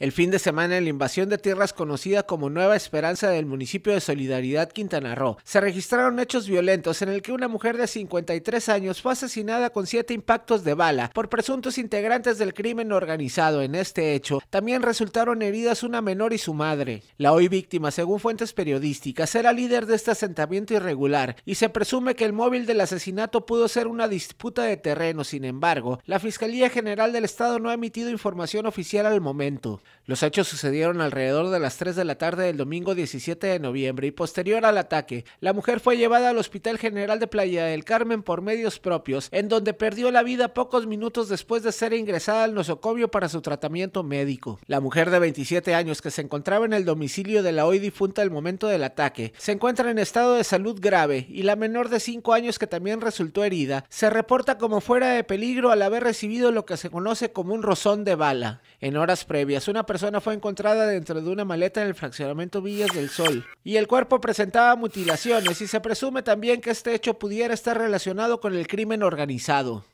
El fin de semana en la invasión de tierras conocida como Nueva Esperanza del municipio de Solidaridad Quintana Roo, se registraron hechos violentos en el que una mujer de 53 años fue asesinada con siete impactos de bala por presuntos integrantes del crimen organizado. En este hecho, también resultaron heridas una menor y su madre. La hoy víctima, según fuentes periodísticas, era líder de este asentamiento irregular y se presume que el móvil del asesinato pudo ser una disputa de terreno. Sin embargo, la Fiscalía General del Estado no ha emitido información oficial al momento. Los hechos sucedieron alrededor de las 3 de la tarde del domingo 17 de noviembre y posterior al ataque, la mujer fue llevada al Hospital General de Playa del Carmen por medios propios, en donde perdió la vida pocos minutos después de ser ingresada al nosocomio para su tratamiento médico. La mujer de 27 años que se encontraba en el domicilio de la hoy difunta al momento del ataque, se encuentra en estado de salud grave y la menor de 5 años que también resultó herida, se reporta como fuera de peligro al haber recibido lo que se conoce como un rozón de bala. En horas previas, una persona fue encontrada dentro de una maleta en el fraccionamiento Villas del Sol y el cuerpo presentaba mutilaciones y se presume también que este hecho pudiera estar relacionado con el crimen organizado.